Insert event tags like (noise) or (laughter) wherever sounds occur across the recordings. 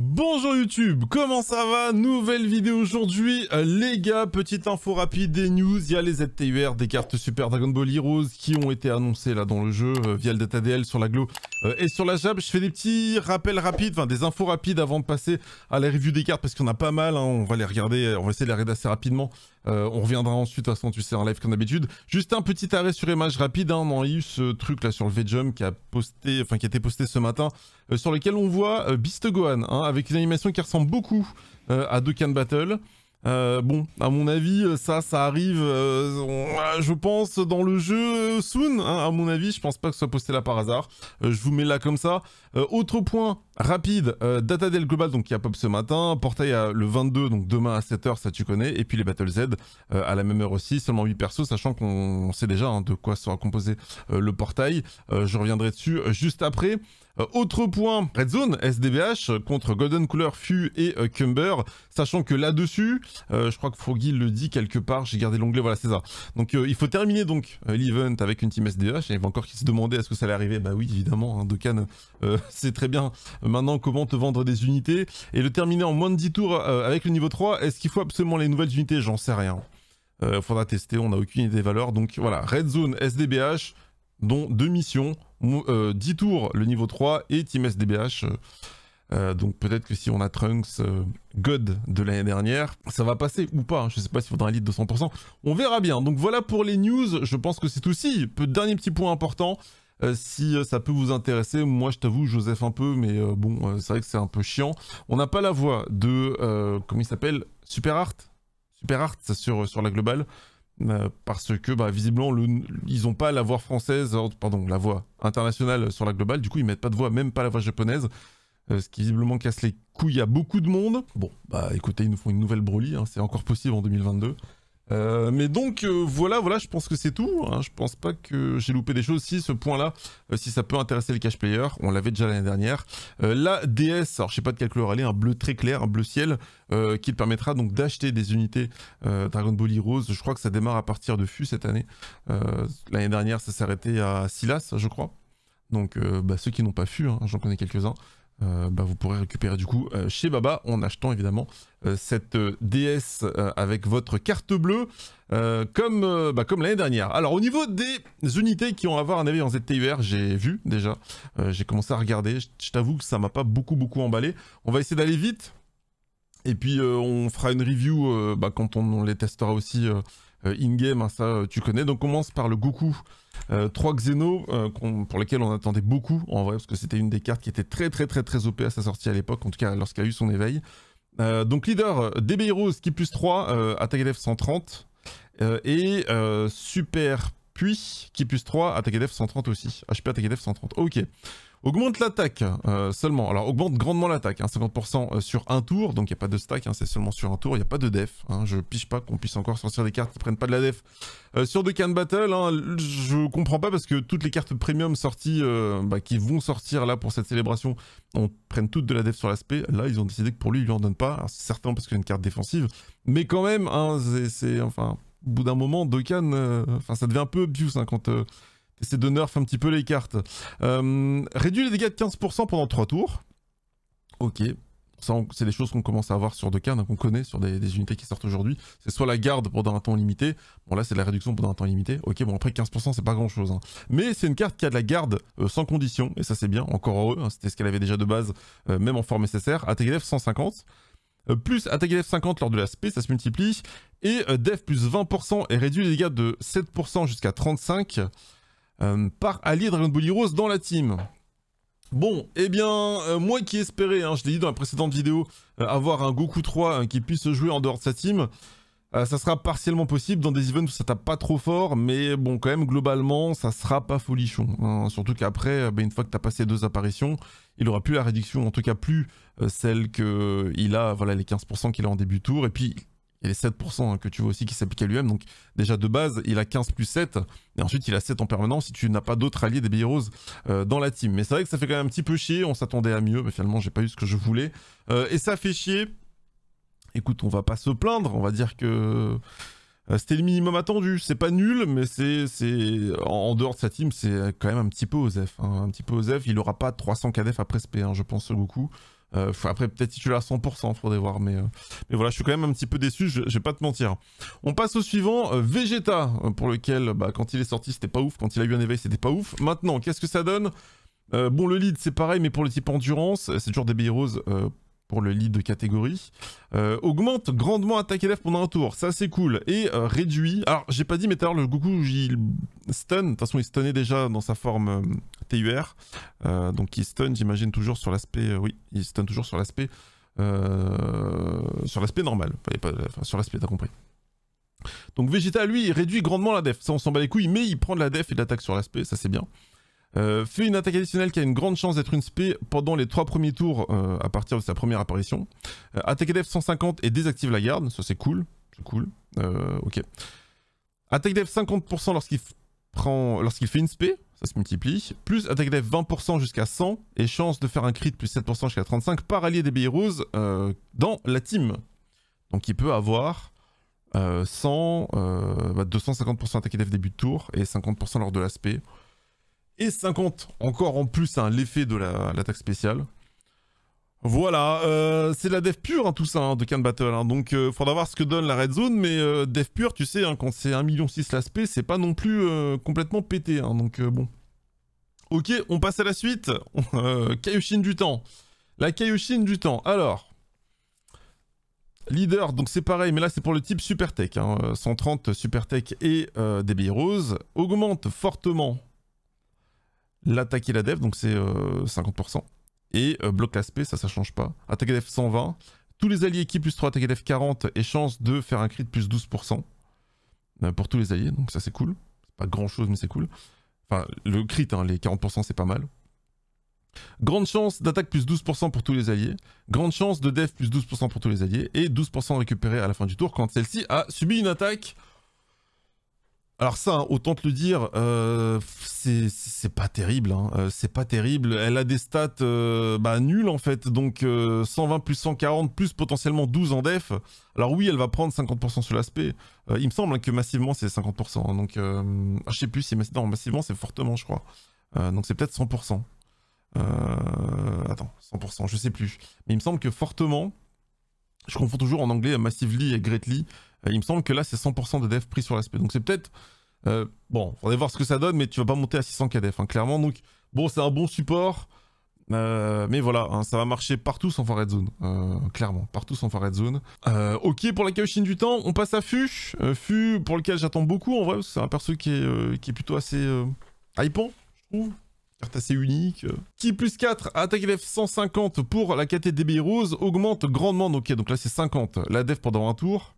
Bonjour YouTube, comment ça va Nouvelle vidéo aujourd'hui. Euh, les gars, petite info rapide des news. Il y a les ZTUR des cartes Super Dragon Ball Heroes qui ont été annoncées là dans le jeu euh, via le DataDL sur la Glo euh, et sur la Jab. Je fais des petits rappels rapides, enfin des infos rapides avant de passer à la review des cartes parce qu'on a pas mal. Hein. on va les regarder, on va essayer de les regarder assez rapidement. on reviendra ensuite, de toute façon, tu sais, en live comme d'habitude. Juste un petit arrêt sur image rapide. Hein, on a eu ce truc là sur le V-Jump qui a posté, enfin qui a été posté ce matin euh, sur lequel on voit euh, Beast Gohan, hein, avec une animation qui ressemble beaucoup euh, à Dokkan Battle. bon, à mon avis, ça, ça arrive, je pense, dans le jeu soon. Hein, à mon avis, je pense pas que ce soit posté là par hasard. je vous mets là comme ça. autre point Rapide, euh, Data Del Global donc, qui a pop ce matin, Portail à, le 22, donc demain à 7h, ça tu connais, et puis les Battle Z euh, à la même heure aussi, seulement 8 persos, sachant qu'on sait déjà hein, de quoi sera composé euh, le portail. je reviendrai dessus juste après. autre point, Red Zone, SDBH contre Golden Cooler, Fu et Cumber, sachant que là-dessus, je crois que Froggy le dit quelque part, j'ai gardé l'onglet, voilà c'est ça. Donc il faut terminer donc l'event avec une team SDBH, et il y encore qui se demandait est-ce que ça allait arriver, bah oui évidemment, un hein, c'est (laughs) très bien maintenant comment te vendre des unités et le terminer en moins de 10 tours euh, avec le niveau 3. Est-ce qu'il faut absolument les nouvelles unités J'en sais rien. Euh, faudra tester, on n'a aucune idée des valeurs. Donc voilà, Red Zone SDBH, dont deux missions, euh, 10 tours le niveau 3 et Team SDBH. Euh, euh, donc peut-être que si on a Trunks God de l'année dernière, ça va passer ou pas. Hein. Je sais pas s'il faudra un lead de 100%. On verra bien. Donc voilà pour les news. Je pense que c'est tout. Si, dernier petit point important. Euh, si euh, ça peut vous intéresser. Moi, je t'avoue, Joseph un peu, mais euh, bon, c'est vrai que c'est un peu chiant. On n'a pas la voix de, comment il s'appelle Super Art Super Art, sur, sur la globale. parce que, bah, visiblement, ils n'ont pas la voix française, pardon, la voix internationale sur la globale. Du coup, ils mettent pas de voix, même pas la voix japonaise. ce qui visiblement casse les couilles à beaucoup de monde. Bon, bah écoutez, ils nous font une nouvelle brolie, hein, c'est encore possible en 2022. Euh, mais donc euh, voilà, voilà, je pense que c'est tout. Hein. Je pense pas que j'ai loupé des choses. Si ce point-là, euh, si ça peut intéresser les cash player, on l'avait déjà l'année dernière. la DS, alors je sais pas de quelle couleur elle est, un bleu très clair, un bleu ciel, qui permettra donc d'acheter des unités Dragon Ball Rose. Je crois que ça démarre à partir de FU cette année. l'année dernière, ça s'est arrêté à Silas, je crois. Donc bah, ceux qui n'ont pas FU, hein, j'en connais quelques-uns. Euh, bah, vous pourrez récupérer du coup euh, chez Baba en achetant évidemment euh, cette DS avec votre carte bleue comme, bah, comme l'année dernière. Alors au niveau des unités qui ont avoir un avis en ZTUR, j'ai vu déjà, j'ai commencé à regarder, je t'avoue que ça m'a pas beaucoup beaucoup emballé. On va essayer d'aller vite et puis on fera une review bah, quand on, les testera aussi euh, in-game, hein, ça euh, tu connais. Donc on commence par le Goku. 3 euh, Xeno pour lesquels on attendait beaucoup en vrai parce que c'était une des cartes qui était très très très très OP à sa sortie à l'époque, en tout cas lorsqu'elle a eu son éveil. donc leader, DB Heroes qui plus 3, attaque def 130 et Super Puis qui plus 3, attaque def 130 aussi, HP attaque def 130, ok. Augmente l'attaque euh, seulement. Alors augmente grandement l'attaque, hein, 50% euh, sur un tour, donc il n'y a pas de stack, hein, c'est seulement sur un tour, il n'y a pas de def. Hein, je piche pas qu'on puisse encore sortir des cartes qui prennent pas de la def. Euh, sur sur Can Battle, hein, je comprends pas parce que toutes les cartes premium sorties, bah, qui vont sortir là pour cette célébration, on prennent toutes de la def sur l'aspect. Là, ils ont décidé que pour lui, ils lui en donnent pas. C'est parce qu'il y une carte défensive, mais quand même, hein, c'est... Enfin, au bout d'un moment, Dokkan, enfin ça devient un peu obvious quand c'est de nerf un petit peu les cartes. Euh, réduit les dégâts de 15% pendant 3 tours. Ok. C'est des choses qu'on commence à avoir sur deux cartes, hein, qu'on connaît sur des, unités qui sortent aujourd'hui. C'est soit la garde pendant un temps limité. Bon là c'est la réduction pendant un temps limité. Ok bon après 15% c'est pas grand chose. Hein. Mais c'est une carte qui a de la garde euh, sans condition. Et ça c'est bien, encore heureux. Hein. C'était ce qu'elle avait déjà de base, euh, même en forme SSR. Attaque 150 plus attaque F 50 lors de la ça se multiplie, et def plus 20% et réduit les dégâts de 7% jusqu'à 35%, euh, par et Dragon Ball Rose dans la team. Bon, eh bien, euh, moi qui espérais, hein, je l'ai dit dans la précédente vidéo, euh, avoir un Goku 3 qui puisse jouer en dehors de sa team, ça sera partiellement possible dans des events où ça tape pas trop fort, mais bon, quand même, globalement, ça sera pas folichon. Hein. Surtout qu'après, bah, une fois que t'as passé deux apparitions, il aura plus la réduction, en tout cas plus celle que a, voilà, les 15% qu'il a en début tour, et puis il y les 7% hein, que tu vois aussi qui s'appliquent à même Donc déjà de base, il a 15 plus 7. Et ensuite, il a 7 en permanence si tu n'as pas d'autres alliés des billets euh, dans la team. Mais c'est vrai que ça fait quand même un petit peu chier. On s'attendait à mieux, mais finalement, j'ai pas eu ce que je voulais. Euh, et ça fait chier. Écoute, on va pas se plaindre. On va dire que... Euh, c'était le minimum attendu. C'est pas nul, mais c'est en dehors de sa team, c'est quand même un petit peu OZEF. Hein. Un petit peu Osef. Il aura pas 300 KDF après SP, hein, je pense, Goku. Euh, après, peut-être l'as à 100%, faudrait voir. Mais, euh, mais voilà, je suis quand même un petit peu déçu, je, vais pas te mentir. On passe au suivant, euh, Vegeta, pour lequel, bah, quand il est sorti, c'était pas ouf. Quand il a eu un éveil, c'était pas ouf. Maintenant, qu'est-ce que ça donne Bon, le lead, c'est pareil, mais pour le type endurance, c'est toujours des roses pour le lead de catégorie. Euh, augmente grandement attaque élève pendant un tour, ça c'est cool. Et euh, réduit... Alors j'ai pas dit mais tout le Goku il stun, de toute façon il stunnait déjà dans sa forme euh, TUR. donc il stun j'imagine toujours sur l'aspect... oui, il stun toujours sur l'aspect... sur l'aspect normal, pas, sur l'aspect t'as compris. Donc Vegeta lui réduit grandement la def, ça on s'en bat les couilles mais il prend de la def et de l'attaque sur l'aspect, ça c'est bien. Euh, fait une attaque additionnelle qui a une grande chance d'être une spé pendant les trois premiers tours euh, à partir de sa première apparition. Euh, attaque déf 150 et désactive la garde, ça c'est cool, c'est cool, ok. Attaque def 50% lorsqu'il prend, lorsqu'il fait une spé, ça se multiplie. Plus attaque déf 20% jusqu'à 100 et chance de faire un crit plus 7% jusqu'à 35 par allié des Rose dans la team. Donc il peut avoir 100, 250% bah, attaque déf début de tour et 50% lors de spé et 50. Encore en plus hein, l'effet de la, spéciale. Voilà, euh, c'est la dev pure hein, tout ça hein, de Can Battle, donc il euh, faudra voir ce que donne la Red Zone, mais euh, dev pure, tu sais, quand c'est 1,6 million l'aspect, c'est pas non plus complètement pété, donc bon. Ok, on passe à la suite, (laughs) Kaioshin du temps. La Kaioshin du temps, alors... Leader, donc c'est pareil, mais là c'est pour le type super tech. 130 super tech et des Rose, augmente fortement L'attaque et la def, donc c'est 50%. Euh, et euh, bloc l'aspect, ça, ça change pas. et def 120. Tous les alliés qui plus 3 et def 40 et chance de faire un crit plus 12%. Euh, pour tous les alliés, donc ça c'est cool. C'est pas grand chose, mais c'est cool. Enfin, le crit, hein, les 40%, c'est pas mal. Grande chance d'attaque plus 12% pour tous les alliés. Grande chance de def plus 12% pour tous les alliés. Et 12% récupéré à la fin du tour quand celle-ci a subi une attaque alors ça, hein, autant te le dire, euh, c'est pas terrible. Hein. Euh, c'est pas terrible. Elle a des stats euh, bah, en fait. Donc 120 plus 140 plus potentiellement 12 en def. Alors oui, elle va prendre 50% sur l'aspect. il me semble hein, que massivement c'est 50%. donc je sais plus si massivement c'est fortement je crois. donc c'est peut-être 100%. attends, 100%, je sais plus. Mais il me semble que fortement, je confonds toujours en anglais massively et greatly. Euh, il me semble que là, c'est 100% de def pris sur l'aspect. Donc c'est peut-être... Euh, bon, on va voir ce que ça donne, mais tu vas pas monter à 600 KDF, hein, clairement. Donc bon, c'est un bon support. Euh, mais voilà, hein, ça va marcher partout sans Red Zone. clairement, partout sans Red Zone. ok, pour la caochine du temps, on passe à Fu. Fu, pour lequel j'attends beaucoup en vrai, c'est un perso qui est, est plutôt assez hypant, je trouve. Carte assez unique. Qui plus 4, attaque def 150 pour la KT DB Rose, augmente grandement. Ok, donc là c'est 50. La def pendant un tour.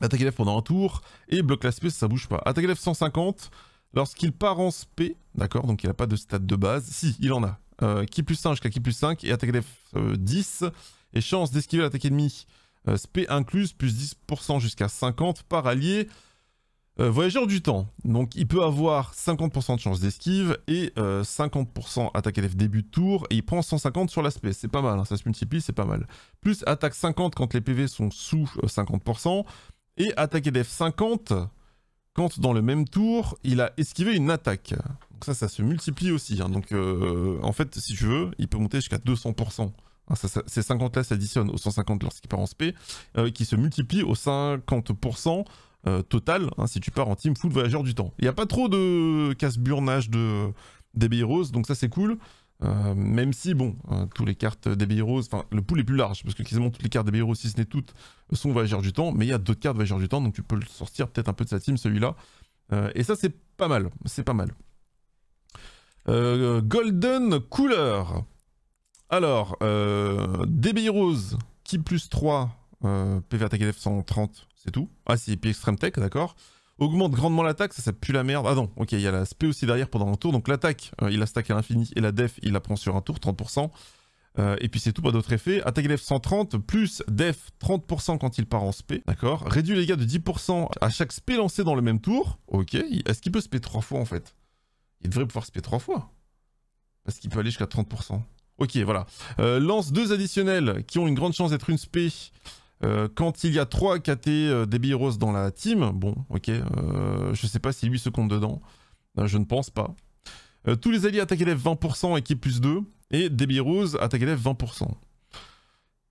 Attaque élève pendant un tour et bloque l'aspect, ça bouge pas. Attaque élève 150, lorsqu'il part en SP, d'accord, donc il n'a pas de stade de base. Si, il en a. Euh, qui plus 1 jusqu'à qui plus 5 et attaque élève 10 euh, et chance d'esquiver l'attaque ennemie. Euh, SP spé incluse, plus 10% jusqu'à 50 par allié. voyageur du temps, donc il peut avoir 50% de chance d'esquive et 50% attaque élève début de tour et il prend 150 sur l'aspect, c'est pas mal, hein, ça se multiplie, c'est pas mal. Plus attaque 50 quand les PV sont sous 50%, et attaquer df 50 quand dans le même tour, il a esquivé une attaque. Donc ça, ça se multiplie aussi. Hein. Donc euh, en fait, si tu veux, il peut monter jusqu'à 200%. Hein, ces 50 là s'additionnent aux 150 lorsqu'il part en SP, euh, qui se multiplient aux 50% euh, total hein, si tu pars en team full voyageur du temps. Il n'y a pas trop de casse-burnage de, des donc ça c'est cool. Euh, même si, bon, euh, tous les cartes des Rose, enfin, le pool est plus large, parce que quasiment toutes les cartes des Rose, si ce n'est toutes, sont Voyageurs du Temps, mais il y a d'autres cartes Voyageurs du Temps, donc tu peux le sortir peut-être un peu de sa team, celui-là. Euh, et ça, c'est pas mal, c'est pas mal. golden Couleur. Alors, euh, Rose, qui plus 3, PV F 130, c'est tout. Ah si, et Extreme Tech, d'accord. Augmente grandement l'attaque, ça, ça pue la merde. Ah non, ok, il y a la SP aussi derrière pendant un tour. Donc l'attaque, euh, il la stack à l'infini et la def, il la prend sur un tour, 30%. Euh, et puis c'est tout, pas d'autre effets. Attaque def 130, plus def 30% quand il part en SP, d'accord Réduit les gars de 10% à chaque SP lancé dans le même tour. Ok, est-ce qu'il peut SP 3 fois en fait Il devrait pouvoir SP 3 fois. Parce qu'il peut aller jusqu'à 30%. Ok, voilà. Euh, lance deux additionnels qui ont une grande chance d'être une SP... Euh, quand il y a 3 KT euh, rose dans la team, bon, ok, euh, je sais pas si lui se compte dedans. Euh, je ne pense pas. tous les alliés attaquent élève 20%, équipe plus 2. Et débit rose, attaque élève 20%.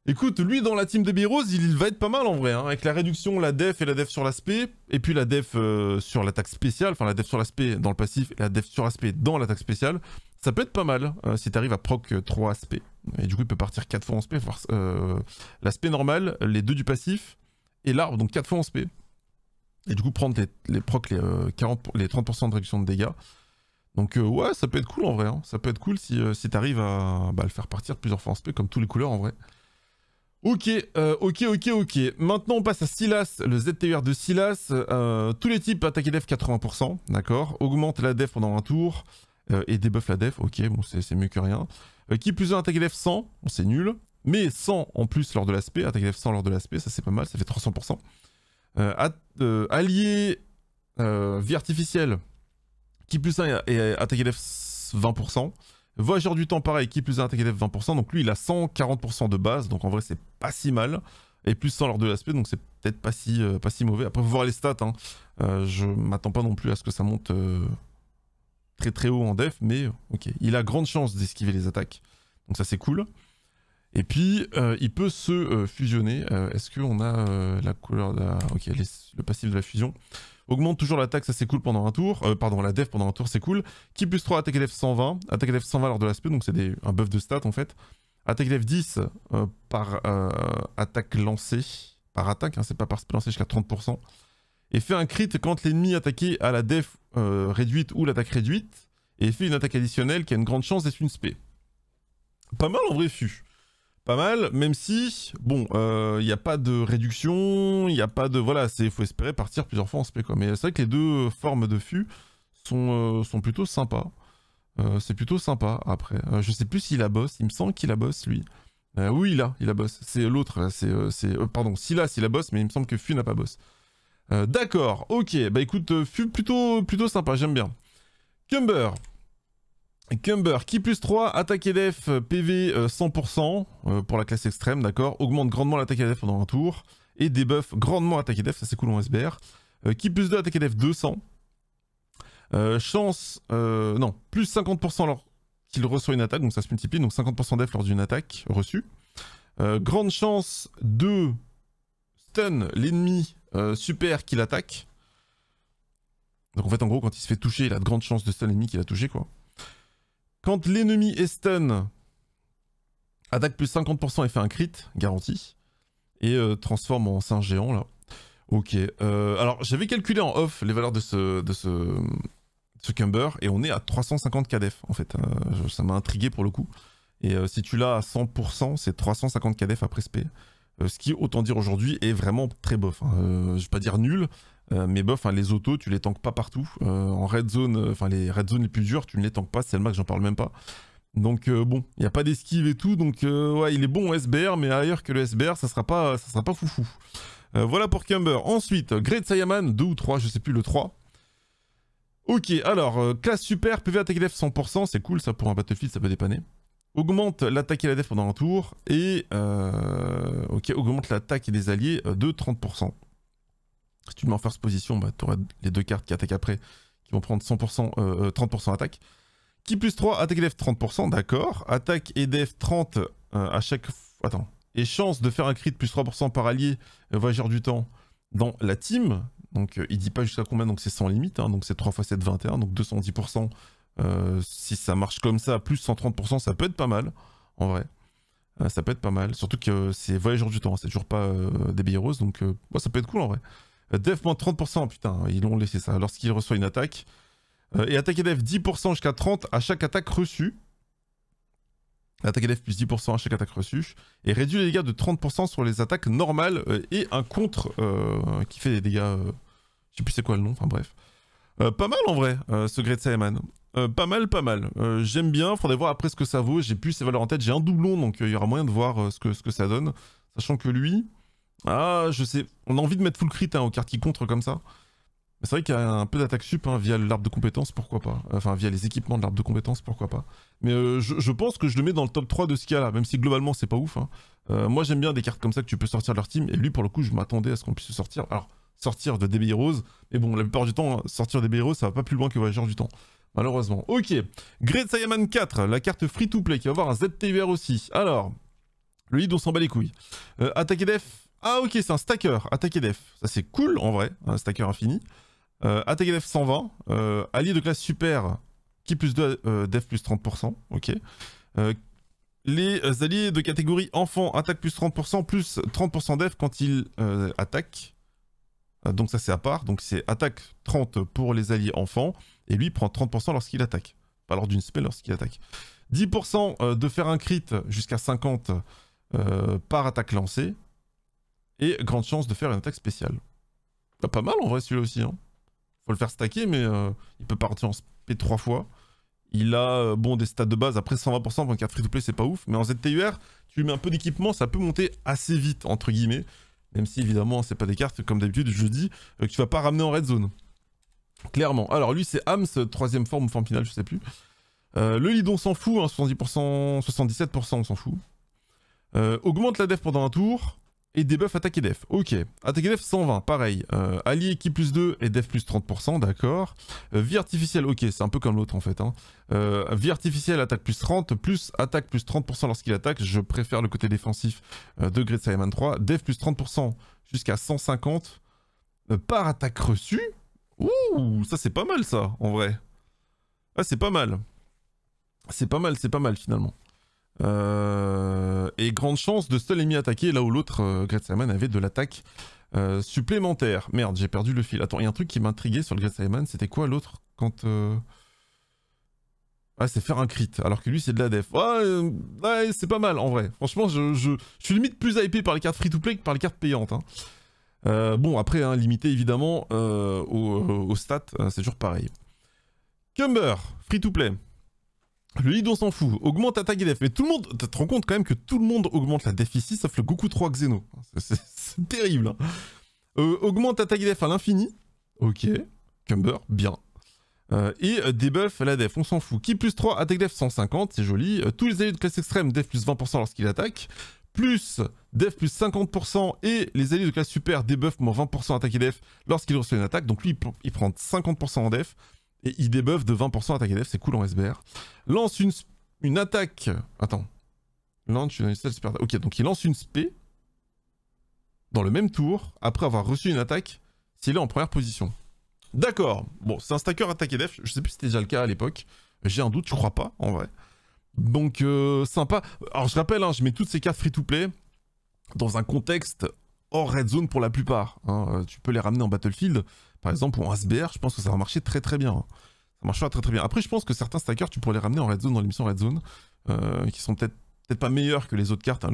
Écoute, lui dans la team débit rose, il va être pas mal en vrai. Hein, avec la réduction, la def et la def sur l'aspect. Et puis la def sur l'attaque spéciale. Enfin, la def sur l'aspect dans le passif et la def sur l'aspect dans l'attaque spéciale. Ça peut être pas mal si t'arrives à proc 3 aspects. Et du coup, il peut partir 4 fois en SP. Euh, la SP les deux du passif, et l'arbre, donc 4 fois en SP. Et du coup, prendre les, les procs, les, euh, les 30% de réduction de dégâts. Donc euh, ouais, ça peut être cool en vrai. Hein. Ça peut être cool si, euh, si t'arrives à bah, le faire partir plusieurs fois en SP, comme tous les couleurs en vrai. Ok, ok, ok, ok. Maintenant, on passe à Silas, le ZTR de Silas. tous les types attaquent def 80%, d'accord Augmente la def pendant un tour et débuffe la def. Ok, bon, c'est mieux que rien. Euh, qui plus 1 attaque élève 100, c'est nul. Mais 100 en plus lors de l'aspect, attaque élève 100 lors de l'aspect, ça c'est pas mal, ça fait 300%. Euh, euh, allié vie artificielle, qui plus 1 et attaque élève 20%. Voyageur du temps, pareil, qui plus 1 attaque élève 20%. Donc lui, il a 140% de base, donc en vrai, c'est pas si mal. Et plus 100 lors de l'aspect, donc c'est peut-être pas si, pas si mauvais. Après, faut voir les stats. Hein. je m'attends pas non plus à ce que ça monte très haut en def, mais ok. Il a grande chance d'esquiver les attaques. Donc ça c'est cool. Et puis, euh, il peut se euh, fusionner. Euh, est-ce qu'on a la couleur de la... Ok, le passif de la fusion. Augmente toujours l'attaque, ça c'est cool pendant un tour. pardon, la def pendant un tour, c'est cool. Qui plus 3, attaque def 120. Attaque def 120 lors de l'aspect, donc c'est un buff de stats en fait. Attaque def 10 par attaque lancée. Par attaque, hein, c'est pas par lancée jusqu'à 30% et fait un crit quand l'ennemi attaqué a la def euh, réduite ou l'attaque réduite, et fait une attaque additionnelle qui a une grande chance d'être une spé. Pas mal en vrai FU. Pas mal, même si, bon, il euh, n'y a pas de réduction, il n'y a pas de... Voilà, il faut espérer partir plusieurs fois en spé, quoi. Mais c'est vrai que les deux formes de FU sont, euh, sont plutôt sympas. c'est plutôt sympa, après. je sais plus s'il a boss, il me semble qu'il a boss, lui. oui, il a, il a boss. C'est l'autre, c'est... pardon, s'il a, s'il a boss, mais il me semble que FU n'a pas boss. Euh, d'accord, ok. Bah écoute, euh, plutôt, plutôt sympa, j'aime bien. Cumber. Cumber, qui plus 3, attaque et def, euh, PV 100% pour la classe extrême, d'accord Augmente grandement l'attaque et def pendant un tour. Et debuff grandement attaque et def, ça c'est cool en SBR. qui plus 2, attaque et def 200. chance, non, plus 50% lorsqu'il reçoit une attaque, donc ça se multiplie, donc 50% def lors d'une attaque reçue. grande chance 2 stun l'ennemi euh, super qui l'attaque. Donc en fait, en gros, quand il se fait toucher, il a de grandes chances de stun l'ennemi qu'il a touché, quoi. Quand l'ennemi est stun, attaque plus 50% et fait un crit, garanti. Et euh, transforme en singe géant, là. Ok. Euh, alors, j'avais calculé en off les valeurs de ce, de ce, ce Cumber, et on est à 350 KDF, en fait. Hein. ça m'a intrigué pour le coup. Et si tu l'as à 100%, c'est 350 KDF après SP. Euh, ce qui, autant dire aujourd'hui, est vraiment très bof. Hein. Euh, je vais pas dire nul, euh, mais bof, hein, les autos, tu les tanks pas partout. en red zone, enfin les red zones les plus dures, tu ne les tanks pas, c'est le max, j'en parle même pas. Donc bon, il n'y a pas d'esquive et tout, donc ouais, il est bon au SBR, mais ailleurs que le SBR, ça sera pas, ça sera pas foufou. voilà pour Cumber. Ensuite, Great Sayaman, 2 ou 3, je sais plus, le 3. Ok, alors, classe super, PV attaque 100%, c'est cool ça pour un Battlefield, ça peut dépanner. Augmente l'attaque et la def pendant un tour. Et euh, ok, augmente l'attaque des alliés euh, de 30%. Si tu mets en first position, bah, tu auras les deux cartes qui attaquent après, qui vont prendre 100%, 30% attaque. Qui plus 3, attaque et def 30%, d'accord. Attaque et def 30 euh, à chaque... Attends. Et chance de faire un crit plus 3% par allié voyageur du temps dans la team. Donc il dit pas jusqu'à combien, donc c'est sans limite. Hein. donc c'est 3 x 7, 21. Donc 210% euh, si ça marche comme ça, plus 130%, ça peut être pas mal, en vrai. Euh, ça peut être pas mal. Surtout que euh, c'est Voyageur du temps, hein. c'est toujours pas des rose, donc ça peut être cool en vrai. Def moins 30%, putain, ils l'ont laissé ça. Lorsqu'il reçoit une attaque. et attaque et def 10% jusqu'à 30% à chaque attaque reçue. Attaque def plus 10% à chaque attaque reçue. Et réduit les dégâts de 30% sur les attaques normales et un contre qui fait des dégâts. je sais plus c'est quoi le nom, enfin bref. pas mal en vrai, Secret de Saiyaman. Euh, pas mal, pas mal. Euh, j'aime bien, faudrait voir après ce que ça vaut. J'ai plus ses valeurs en tête, j'ai un doublon, donc euh, il y aura moyen de voir ce, que, ce que ça donne. Sachant que lui... Ah, je sais, on a envie de mettre full crit hein, aux cartes qui contre comme ça. Mais c'est vrai qu'il y a un peu d'attaque sup hein, via l'arbre de compétences, pourquoi pas. Enfin, via les équipements de l'arbre de compétences, pourquoi pas. Mais je, pense que je le mets dans le top 3 de ce qu'il y a là même si globalement c'est pas ouf. Hein. moi j'aime bien des cartes comme ça que tu peux sortir de leur team, et lui pour le coup je m'attendais à ce qu'on puisse sortir. Alors, sortir de DB mais bon, la plupart du temps, sortir des Heroes, ça va pas plus loin que Voyageur du Temps. Malheureusement. Ok. Great Saiyaman 4, la carte free-to-play qui va avoir un ZTVR aussi. Alors, le lead, on s'en bat les couilles. Euh, attaquer def. Ah ok, c'est un stacker. Attaquer def. Ça c'est cool en vrai, un stacker infini. Euh, attaquer def 120. Euh, allié de classe super, qui plus 2, euh, def plus 30%. Ok. les alliés de catégorie enfant attaque plus 30%, plus 30% def quand ils attaquent. Euh, donc ça c'est à part. Donc c'est attaque 30 pour les alliés enfants. Et lui prend 30% lorsqu'il attaque. Pas lors d'une spell lorsqu'il attaque. 10% euh, de faire un crit jusqu'à 50 euh, par attaque lancée. Et grande chance de faire une attaque spéciale. pas mal en vrai celui-là aussi. Hein. Faut le faire stacker mais il peut partir en SP 3 fois. Il a bon des stats de base, après 120%, 24 free to play c'est pas ouf, mais en ZTUR, tu lui mets un peu d'équipement, ça peut monter assez vite entre guillemets. Même si évidemment c'est pas des cartes, comme d'habitude je dis, euh, que tu vas pas ramener en red zone. Clairement. Alors lui c'est Hams, troisième forme ou forme finale, je sais plus. Euh, le Lidon s'en fout, hein, 70%, 77% on s'en fout. Euh, augmente la def pendant un tour et debuff, attaque et def. Ok. Attaque et def 120, pareil. Euh, allié qui plus 2 et def plus 30%, d'accord. Euh, vie artificielle, ok, c'est un peu comme l'autre en fait. Hein. Euh, vie artificielle, attaque plus 30, plus attaque plus 30% lorsqu'il attaque. Je préfère le côté défensif de Great Simon 3. Def plus 30% jusqu'à 150 par attaque reçue. Ouh, ça c'est pas mal ça, en vrai. Ah, c'est pas mal. C'est pas mal, c'est pas mal finalement. Euh et grande chance de seul ennemi attaquer là où l'autre, euh, Great avait de l'attaque euh, supplémentaire. Merde, j'ai perdu le fil. Attends, il y a un truc qui m'intriguait sur le Great c'était quoi l'autre quand... Euh, ah, c'est faire un crit, alors que lui, c'est de la def. ouais, c'est pas mal, en vrai. Franchement, je, suis limite plus hypé par les cartes free-to-play que par les cartes payantes. Hein. bon, après, hein, limité, évidemment, aux, aux, stats, c'est toujours pareil. Cumber, free-to-play. Le lead, on s'en fout. Augmente attaque et def. Mais tout le monde, tu te rends compte quand même que tout le monde augmente la def ici, sauf le Goku 3 Xeno. C'est terrible. Hein. Euh, augmente attaque et def à l'infini. Ok. Cumber, bien. Euh, et euh, debuff la def, on s'en fout. Qui plus 3, attaque def 150, c'est joli. tous les alliés de classe extrême, def plus 20% lorsqu'il attaque. Plus def plus 50% et les alliés de classe super, debuff moins 20% attaque et def lorsqu'il reçoit une attaque. Donc lui, il prend 50% en def. Et il débuff de 20% attaque et def, c'est cool en SBR. Lance une, une attaque. Attends. Lance une super Ok, donc il lance une spé dans le même tour après avoir reçu une attaque s'il est en première position. D'accord. Bon, c'est un stacker attaque et def. Je sais plus si c'était déjà le cas à l'époque. J'ai un doute, je crois pas en vrai. Donc euh, sympa. Alors je rappelle, hein, je mets toutes ces cartes free-to-play dans un contexte hors red zone pour la plupart. Hein. Euh, tu peux les ramener en Battlefield, par exemple, en SBR, je pense que ça va marcher très très bien. Hein. Ça marchera très très bien. Après, je pense que certains stackers, tu pourrais les ramener en Red Zone, dans l'émission Red Zone, euh, qui sont peut-être peut pas meilleurs que les autres cartes. Hein.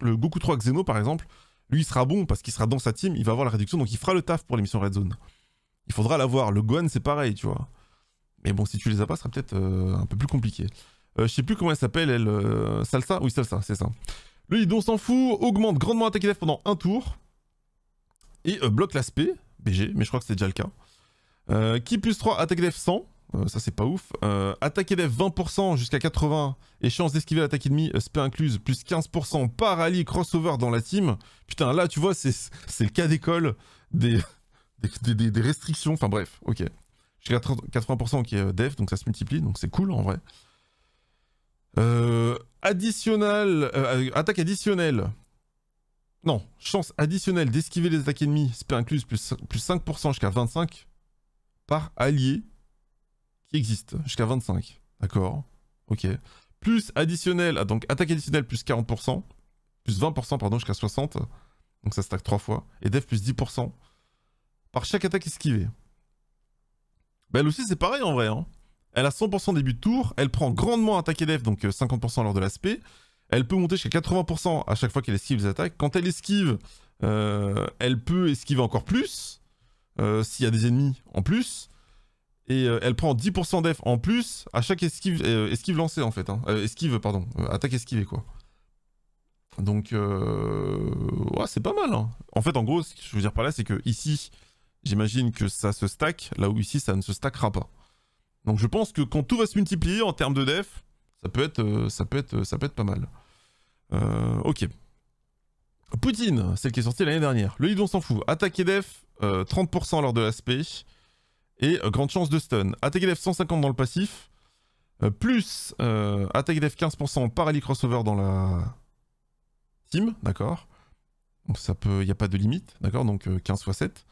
Le, Goku 3, Xeno, par exemple, lui, il sera bon parce qu'il sera dans sa team, il va avoir la réduction, donc il fera le taf pour l'émission Red Zone. Il faudra l'avoir. Le Gohan, c'est pareil, tu vois. Mais bon, si tu les as pas, ce sera peut-être euh, un peu plus compliqué. Je euh, je sais plus comment elle s'appelle, elle. Euh, salsa Oui, Salsa, c'est ça. Lui, Lidon s'en fout, augmente grandement attaque def pendant un tour. Et bloque l'aspect. BG, mais je crois que c'est déjà le cas. Euh, qui plus 3, attaque def 100, euh, ça c'est pas ouf. Euh, attaque def 20% jusqu'à 80, et chance d'esquiver l'attaque ennemie, euh, SP incluse, plus 15%, par rallye crossover dans la team. Putain, là tu vois, c'est le cas d'école (laughs) des, des, restrictions, enfin bref, ok. J'ai 80% qui est euh, def, donc ça se multiplie, donc c'est cool en vrai. additionnel, attaque additionnelle, non, chance additionnelle d'esquiver les attaques ennemies, SP inclus, plus, 5% jusqu'à 25 par allié qui existe, jusqu'à 25. D'accord, ok. Plus additionnel, ah, donc attaque additionnelle plus 40%, plus 20% pardon jusqu'à 60, donc ça stack 3 fois, et def plus 10% par chaque attaque esquivée. Bah elle aussi c'est pareil en vrai, hein. Elle a 100% début de tour, elle prend grandement attaque et def, donc 50% euh, lors de l'aspect, elle peut monter jusqu'à 80% à chaque fois qu'elle esquive les attaques. Quand elle esquive, euh, elle peut esquiver encore plus, euh, s'il y a des ennemis en plus. Et euh, elle prend 10% d'EF en plus à chaque esquive, esquive lancée en fait. Hein. esquive, pardon. attaque esquivée quoi. Donc, ouais, c'est pas mal. Hein. En fait, en gros, ce que je veux dire par là, c'est que ici, j'imagine que ça se stack, là où ici, ça ne se stackera pas. Donc je pense que quand tout va se multiplier en termes de def, ça peut être, ça peut être, ça peut être pas mal. Euh, ok. Poutine, celle qui est sortie l'année dernière. Le on s'en fout. Attaque def, 30% euh, lors de l'aspect. Et euh, grande chance de stun. Attaque def 150 dans le passif. Euh, plus attaque def 15% paralysie crossover dans la team. D'accord. Donc ça peut... Il n'y a pas de limite. D'accord Donc 15 x 7.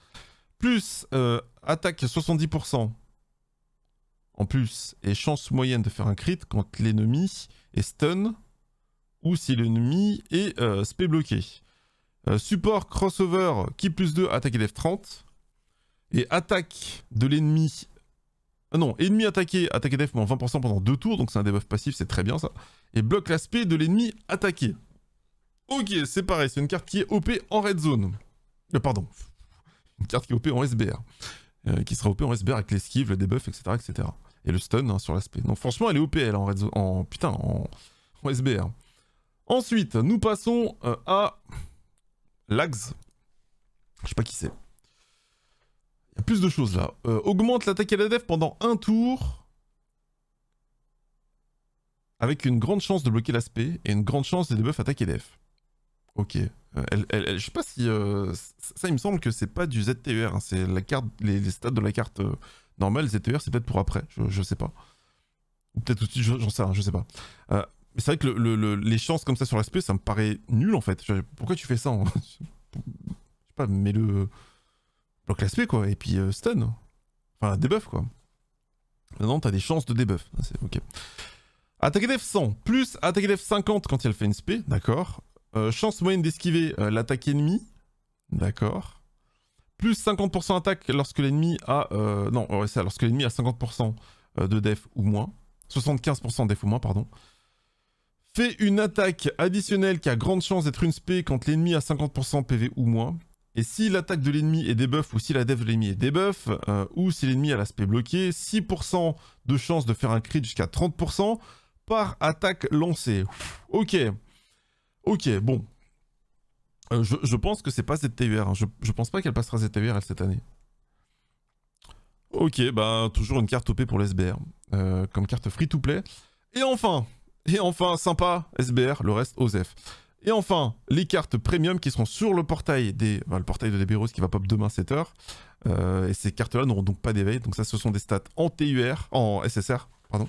Plus attaque 70% en plus et chance moyenne de faire un crit quand l'ennemi est stun ou si l'ennemi est euh, spé bloqué. Euh, support crossover qui plus 2 attaque et 30. Et attaque de l'ennemi. Ah non, ennemi attaqué, attaque et def moins 20% pendant 2 tours, donc c'est un debuff passif, c'est très bien ça. Et bloque l'aspect de l'ennemi attaqué. Ok, c'est pareil, c'est une carte qui est OP en red zone. Ah pardon, (laughs) une carte qui est OP en SBR. qui sera OP en SBR avec l'esquive, le debuff, etc. etc. Et le stun hein, sur l'aspect. Donc franchement, elle est OP elle en red zone. En, putain, en SBR. Ensuite, nous passons euh, à Lags. Je sais pas qui c'est. Il y a plus de choses là. Euh, augmente l'attaque et la def pendant un tour. Avec une grande chance de bloquer l'aspect et une grande chance de debuff attaque et def. Ok. Euh, je sais pas si... ça, il me semble que c'est pas du ZTER. Hein. c'est la carte, les, stats de la carte normale. ZTER, c'est peut-être pour après. Je, sais pas. Ou peut-être tout de suite, j'en sais rien. Je sais pas. Mais c'est vrai que les chances comme ça sur l'aspect, ça me paraît nul en fait. Pourquoi tu fais ça (laughs) Je sais pas, mais le. Bloque l'aspect quoi, et puis euh, stun. Enfin, debuff quoi. Maintenant, t'as des chances de debuff. Ah, c'est ok. Attaque def 100, plus attaque def 50 quand il fait une SP, d'accord. Euh, chance moyenne d'esquiver euh, l'attaque ennemie, d'accord. Plus 50% attaque lorsque l'ennemi a... non, c'est ça, lorsque l'ennemi a 50% de def ou moins. 75% def ou moins, pardon fait une attaque additionnelle qui a grande chance d'être une spé quand l'ennemi a 50% PV ou moins. Et si l'attaque de l'ennemi est debuff ou si la dev de l'ennemi est debuff, euh, ou si l'ennemi a l'aspect bloqué, 6% de chance de faire un crit jusqu'à 30% par attaque lancée. ok. Ok, bon. Euh, je, pense que c'est pas cette hein. Je, pense pas qu'elle passera cette cette année. Ok, bah toujours une carte OP pour l'SBR. Euh, comme carte free to play. Et enfin, et enfin, sympa, SBR, le reste, OZF. Et enfin, les cartes premium qui seront sur le portail des, le portail de l'Eberos qui va pop demain 7h. Euh, et ces cartes-là n'auront donc pas d'éveil. Donc ça, ce sont des stats en TUR, en SSR, pardon.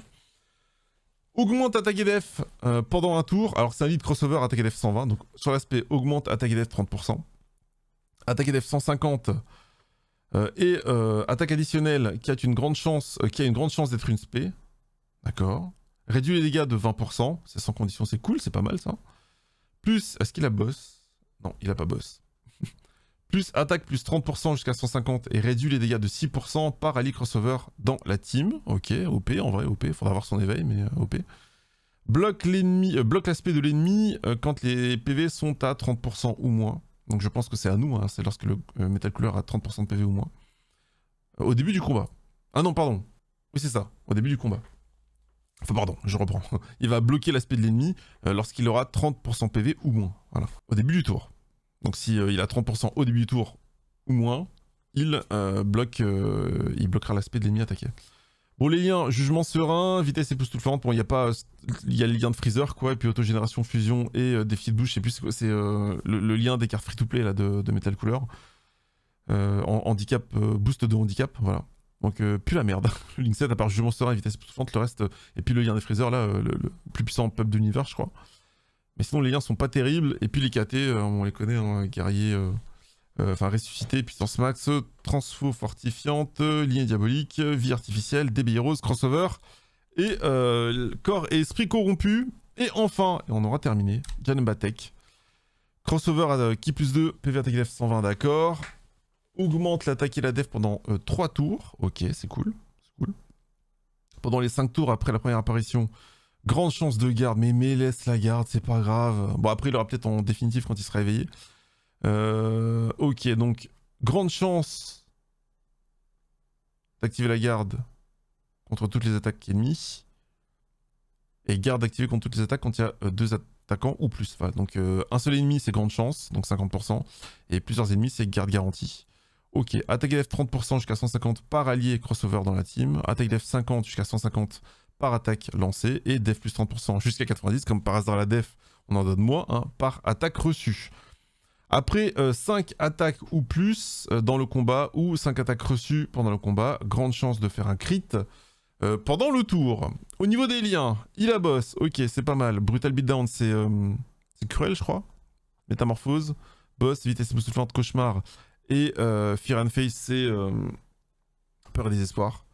Augmente attaque et euh, pendant un tour. Alors c'est un lead crossover attaque et def 120. Donc sur l'aspect augmente attaque et 30%. Attaque et 150. Euh, et attaque additionnelle qui a une grande chance, qui a une grande chance d'être une SP, D'accord. Réduit les dégâts de 20%, c'est sans condition, c'est cool, c'est pas mal ça. Plus, est-ce qu'il a boss Non, il a pas boss. (laughs) plus attaque plus 30% jusqu'à 150 et réduit les dégâts de 6% par Ali Crossover dans la team. Ok, OP, en vrai OP, faudra avoir son éveil, mais euh, OP. Bloque l'ennemi, euh, bloque l'aspect de l'ennemi euh, quand les PV sont à 30% ou moins. Donc je pense que c'est à nous, hein, c'est lorsque le Metal Cooler a 30% de PV ou moins. au début du combat. Ah non, pardon. Oui, c'est ça, au début du combat. Enfin pardon, je reprends. (laughs) Il va bloquer l'aspect de l'ennemi euh, lorsqu'il aura 30% PV ou moins. Voilà. Au début du tour. Donc si euh, il a 30% au début du tour ou moins, il euh, bloque, il bloquera l'aspect de l'ennemi attaqué. Bon les liens, jugement serein, vitesse époustouflante, bon il n'y a pas, il y a les liens de freezer quoi, et puis autogénération fusion et défi de bouche, et puis c'est le, lien des cartes free to play là de, Metal Couleur. handicap, boost de handicap, voilà. Donc, euh, plus la merde. (laughs) Link 7, à part jugement sera et vitesse poussante, le reste. Euh, et puis le lien des friseurs là, euh, le, plus puissant peuple de l'univers, je crois. Mais sinon, les liens sont pas terribles. Et puis les KT, on les connaît, hein, guerrier. Enfin, ressuscité, puissance max, transfo fortifiante, lien diabolique, vie artificielle, débit rose, crossover, et corps et esprit corrompu Et enfin, et on aura terminé, Janemba Tech. Crossover à qui plus 2, PV 120 d'accord augmente l'attaque et la def pendant 3 euh, tours. Ok, c'est cool. Pendant les 5 tours après la première apparition, grande chance de garde, mais, mais laisse la garde, c'est pas grave. Bon, après, il aura peut-être en définitive quand il sera éveillé. Euh, ok, donc, grande chance d'activer la garde contre toutes les attaques ennemies. Et garde activée contre toutes les attaques quand il y a euh, deux attaquants ou plus. donc, un seul ennemi, c'est grande chance, donc 50%. Et plusieurs ennemis, c'est garde garantie. Ok, attaque def 30% jusqu'à 150 par allié crossover dans la team, attaque def 50 jusqu'à 150 par attaque lancée, et def plus 30% jusqu'à 90, comme par hasard la def, on en donne moins, hein, par attaque reçue. Après 5 euh, attaques ou plus euh, dans le combat, ou 5 attaques reçues pendant le combat, grande chance de faire un crit euh, pendant le tour. Au niveau des liens, il a boss, ok, c'est pas mal. Brutal Beatdown, c'est cruel, je crois. Métamorphose, boss, vitesse époustouflante, cauchemar. Et euh, Fear and Face, c'est euh, Peur et Désespoir.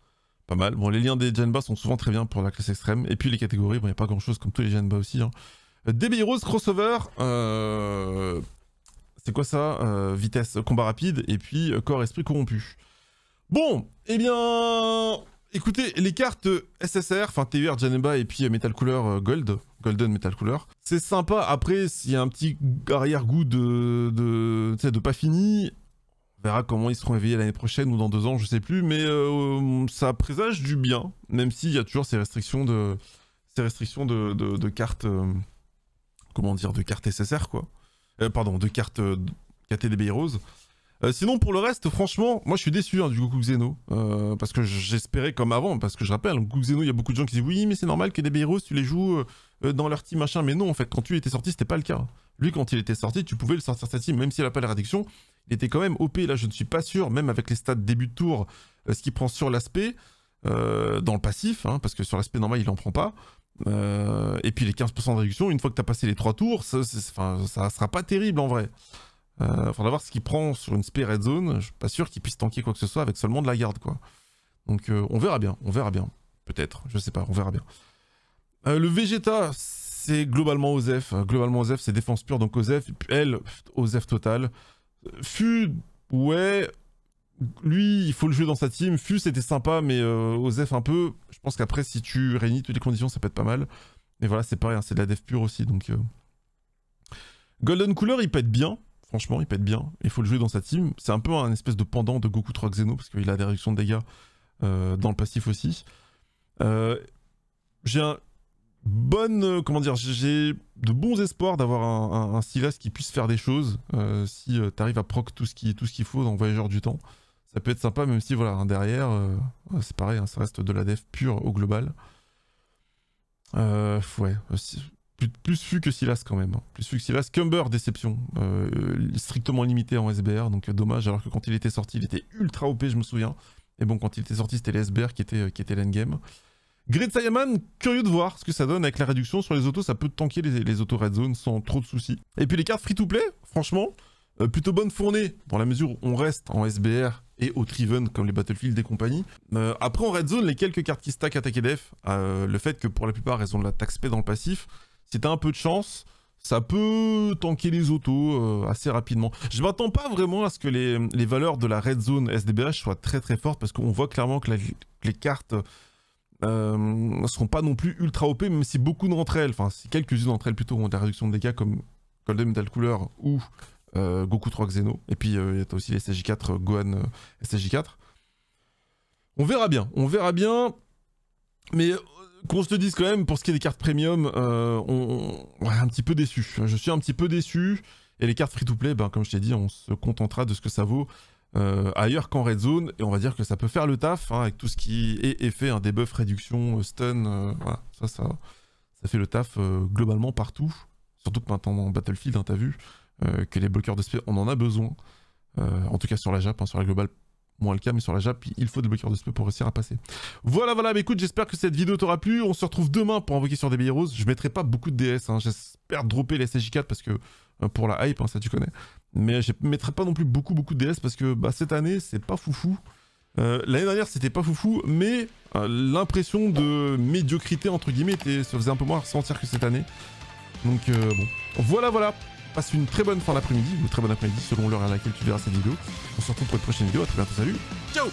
Pas mal. Bon, les liens des Genba sont souvent très bien pour la classe extrême. Et puis les catégories, bon, il n'y a pas grand chose comme tous les Genba aussi. Hein. DB Crossover. Euh, c'est quoi ça Vitesse, combat rapide. Et puis corps, esprit corrompu. Bon, eh bien. Écoutez, les cartes SSR, enfin TUR, Janeba et puis Metal Color Gold, Golden Metal Color, c'est sympa. Après, s'il y a un petit arrière-goût de, de, de pas fini, verra comment ils seront éveillés l'année prochaine ou dans deux ans, je sais plus, mais euh, ça présage du bien, même s'il y a toujours ces restrictions de, ces restrictions de, cartes, euh, comment dire, de cartes SSR quoi. Euh, pardon, de cartes KTDB Rose. sinon, pour le reste, franchement, moi je suis déçu hein, du Goku Xeno. parce que j'espérais comme avant, parce que je rappelle, Goku Xeno, il y a beaucoup de gens qui disent oui, mais c'est normal que des Rose, tu les joues dans leur team machin. Mais non, en fait, quand tu étais sorti, c'était pas le cas. Lui, quand il était sorti, tu pouvais le sortir sa team, même s'il n'a pas la réduction il était quand même OP, là je ne suis pas sûr, même avec les stats début de tour, euh, ce qu'il prend sur l'aspect, euh, dans le passif, hein, parce que sur l'aspect normal il n'en prend pas. Euh, et puis les 15% de réduction, une fois que tu as passé les 3 tours, ça, ne sera pas terrible en vrai. Il faudra voir ce qu'il prend sur une spé red zone, je suis pas sûr qu'il puisse tanker quoi que ce soit avec seulement de la garde quoi. Donc on verra bien, on verra bien. Peut-être, je sais pas, on verra bien. le Vegeta, c'est globalement OZF, Globalement Ozef c'est défense pure, donc Osef, elle, Ozef total. Fu, ouais, lui, il faut le jouer dans sa team. Fu, c'était sympa, mais euh, Osef un peu. Je pense qu'après, si tu réunis toutes les conditions, ça peut être pas mal. Mais voilà, c'est pareil, hein, c'est de la dev pure aussi, donc... Euh. Golden Cooler, il peut être bien. Franchement, il peut être bien. Il faut le jouer dans sa team. C'est un peu un espèce de pendant de Goku 3 Xeno, parce qu'il a des réductions de dégâts euh, dans le passif aussi. J'ai un bonne, euh, comment dire, j'ai de bons espoirs d'avoir un, Silas qui puisse faire des choses. Euh, si euh, tu arrives à proc tout ce qu'il faut dans Voyageur du Temps, ça peut être sympa, même si voilà, derrière, c'est pareil, hein, ça reste de la dev pure au global. Euh, ouais, plus, plus que Silas quand même. Hein. Plus fu que Silas. Cumber, déception. strictement limité en SBR, donc dommage, alors que quand il était sorti, il était ultra OP, je me souviens. Et bon, quand il était sorti, c'était les SBR qui étaient qui était l'endgame. Grid Simon, curieux de voir ce que ça donne avec la réduction sur les autos, ça peut tanker les, les autos Red Zone sans trop de soucis. Et puis les cartes free-to-play, franchement, euh, plutôt bonne fournée, dans la mesure où on reste en SBR et au Triven comme les Battlefield des Compagnies. Euh, après en Red Zone, les quelques cartes qui stack attaque def, euh, le fait que pour la plupart elles ont de la taxe pay dans le passif, c'est un peu de chance, ça peut tanker les autos assez rapidement. Je m'attends pas vraiment à ce que les, valeurs de la Red Zone SDBH soient très très fortes parce qu'on voit clairement que les cartes ne euh, seront pas non plus ultra OP, même si beaucoup d'entre elles, enfin si quelques-unes d'entre elles plutôt ont des réductions réduction de dégâts comme Cold Metal Cooler ou euh, Goku 3 Xeno, et puis euh, il y a aussi les sg 4 Gohan sg 4 On verra bien, on verra bien, mais qu'on se le dise quand même, pour ce qui est des cartes premium, on, est un petit peu déçu. Je suis un petit peu déçu. Et les cartes free-to-play, ben, comme je t'ai dit, on se contentera de ce que ça vaut. Euh, ailleurs qu'en red zone et on va dire que ça peut faire le taf hein, avec tout ce qui est effet un hein, debuff réduction euh, stun euh, ça ça ça fait le taf globalement partout surtout que maintenant en battlefield hein, t'as vu que les bloqueurs de speed on en a besoin en tout cas sur la JAP sur la globale moins le cas, mais sur la JAP, il faut des bloqueurs de spé pour réussir à passer. Voilà, voilà, mais bah écoute, j'espère que cette vidéo t'aura plu. On se retrouve demain pour invoquer sur des billets roses. Je mettrai pas beaucoup de DS, j'espère dropper les CJ4 parce que pour la hype, ça tu connais. Mais je mettrai pas non plus beaucoup beaucoup de DS parce que bah, cette année c'est pas foufou. Euh, l'année dernière c'était pas foufou, mais euh, l'impression de médiocrité entre guillemets se faisait un peu moins ressentir que cette année. Donc euh, bon, voilà voilà. Passe une très bonne fin d'après-midi ou très bonne après-midi selon l'heure à laquelle tu verras cette vidéo. On se retrouve pour une prochaine vidéo. À très bientôt. Salut. Ciao.